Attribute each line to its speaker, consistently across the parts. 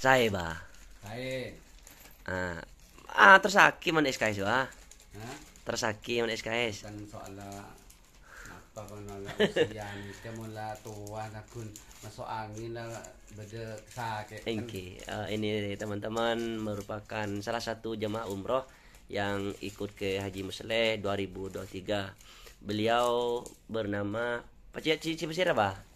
Speaker 1: saya Ba. Sae. Ah, ah tersaki man SKS, Ba. Hah? Tersaki man SKS. Kan soal eh, apa kan eh, lah
Speaker 2: usian, kita mula tua nakun masuk angin lah beda sakit. Kan? Engki,
Speaker 1: uh, ini teman-teman merupakan salah satu jemaah umroh yang ikut ke Haji Musleh 2023. Beliau bernama Pak Cici Pesira, Bah.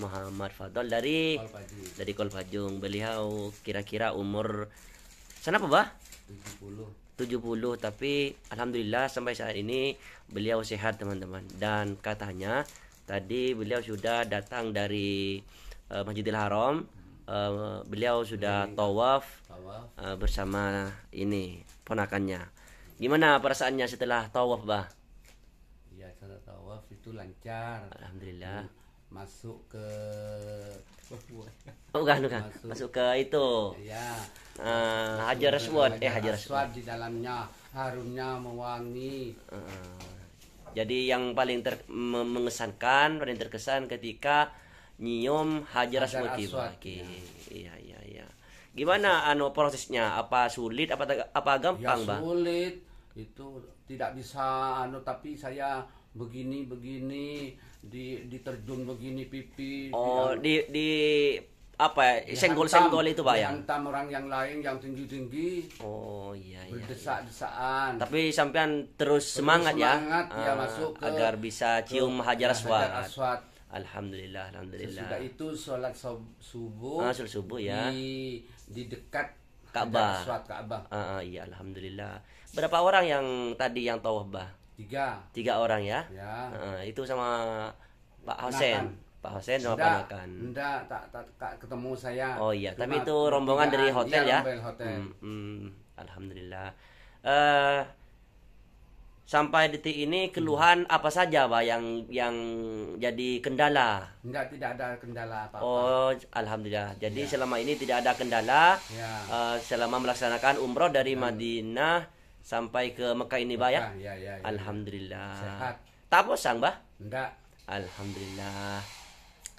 Speaker 1: Muhammad Fadl dari Kolpajung. dari Kolpajung. Beliau kira-kira umur sana apa, Bah? 70. 70 tapi alhamdulillah sampai saat ini beliau sehat, teman-teman. Dan katanya tadi beliau sudah datang dari uh, Masjidil Haram. Uh, beliau sudah tawaf, Uh, bersama ini ponakannya. Gimana perasaannya setelah tawaf, Bah?
Speaker 2: Ya, setelah tawaf itu lancar. Alhamdulillah. Hmm masuk ke oh, bukan bukan masuk, masuk
Speaker 1: ke itu ya uh, hajar aswad eh hajar aswad
Speaker 2: eh, di dalamnya harumnya mewangi
Speaker 1: uh, jadi yang paling ter mengesankan paling terkesan ketika nyium hajar, hajar aswad tiba okay. Iya. iya iya iya gimana anu prosesnya apa sulit apa apa gampang ya, bang
Speaker 2: sulit itu tidak bisa anu tapi saya begini begini di diterjun begini pipi oh di,
Speaker 1: di, di apa ya senggol senggol itu pak ya hantam
Speaker 2: orang yang lain yang tinggi tinggi oh iya iya, iya. berdesak desaan tapi
Speaker 1: sampean terus, terus semangat, ya, semangat ya, ya masuk ke, agar bisa cium hajar hajar aswad. Alhamdulillah, alhamdulillah. sudah
Speaker 2: itu sholat subuh. Ah, sholat subuh ya. Di di dekat Ka'bah. Sholat Ka'bah.
Speaker 1: Ah, ah, iya, alhamdulillah. Berapa orang yang tadi yang tawaf bah? tiga tiga orang ya, ya. Uh, itu sama Pak Hosen Pak Hosen sama Pak Nakan
Speaker 2: enggak tak, tak, tak ketemu saya oh iya Cuma tapi itu rombongan dari hotel iya, ya hotel.
Speaker 1: Hmm, hmm, alhamdulillah uh, sampai detik ini keluhan hmm. apa saja pak yang yang jadi kendala
Speaker 2: enggak tidak ada kendala apa, -apa. oh
Speaker 1: alhamdulillah jadi ya. selama ini tidak ada kendala ya. uh, selama melaksanakan umroh dari ya. Madinah sampai ke Mekah ini bah ya? Ya, ya, ya. Alhamdulillah. Sehat. Tak bosan bah? Enggak. Alhamdulillah.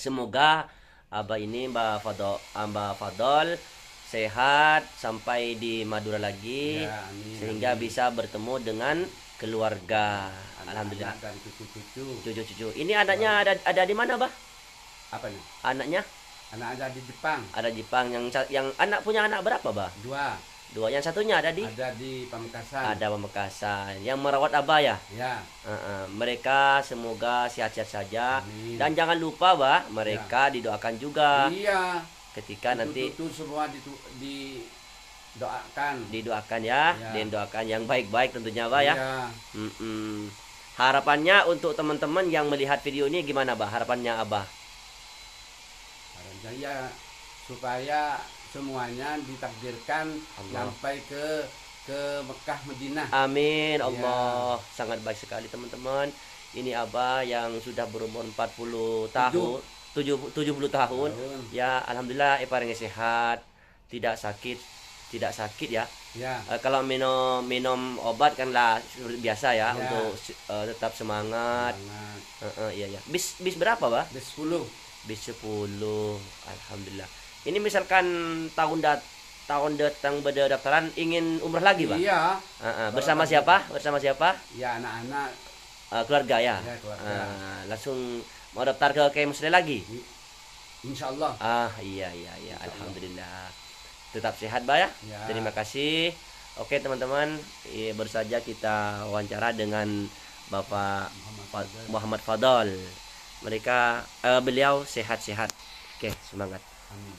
Speaker 1: Semoga Abah ini Mbak Fadol, abah Fadol sehat sampai di Madura lagi ya, amin, sehingga amin. bisa bertemu dengan keluarga. Anak, Alhamdulillah. dan cucu-cucu. Cucu-cucu. Ini anaknya ada ada di mana, Bah? Apa nih? Anaknya? Anak ada di Jepang. Ada Jepang yang yang anak punya anak berapa, Bah? Dua dua yang satunya ada di ada di
Speaker 2: Pamekasan ada
Speaker 1: Pamekasan yang merawat abah ya ya uh -uh. mereka semoga sehat-sehat saja Amin. dan jangan lupa bah mereka ya. didoakan juga iya ketika itu, nanti itu, itu
Speaker 2: semua ditu, doakan
Speaker 1: didoakan ya, ya. dan doakan yang baik-baik tentunya bah ya, ya. Mm -mm. harapannya untuk teman-teman yang melihat video ini gimana bah harapannya abah
Speaker 2: harapannya ya supaya semuanya ditakdirkan Allah. sampai ke ke Mekah Madinah.
Speaker 1: Amin iya. Allah. Ya. Sangat baik sekali teman-teman. Ini Abah yang sudah berumur 40 tahun, tujuh 70 tahun. tahun. Ya, alhamdulillah iparnya sehat, tidak sakit, tidak sakit ya. Ya. Uh, kalau minum minum obat kan lah biasa ya, ya. untuk uh, tetap semangat. semangat. Uh, uh, iya ya. Bis bis berapa, Bah? Bis 10. Bis 10. Alhamdulillah ini misalkan tahun dat tahun datang berdaftaran ingin umrah lagi pak iya uh, uh, bersama siapa bersama siapa ya anak-anak uh, keluarga ya, ya keluarga. Uh, langsung mau daftar ke kayak muslim lagi Insya Allah ah iya iya iya alhamdulillah tetap sehat pak ya? ya terima kasih oke teman-teman ya, baru saja kita wawancara dengan bapak Muhammad Fadol, Muhammad Fadol. mereka uh, beliau sehat-sehat oke semangat Amin.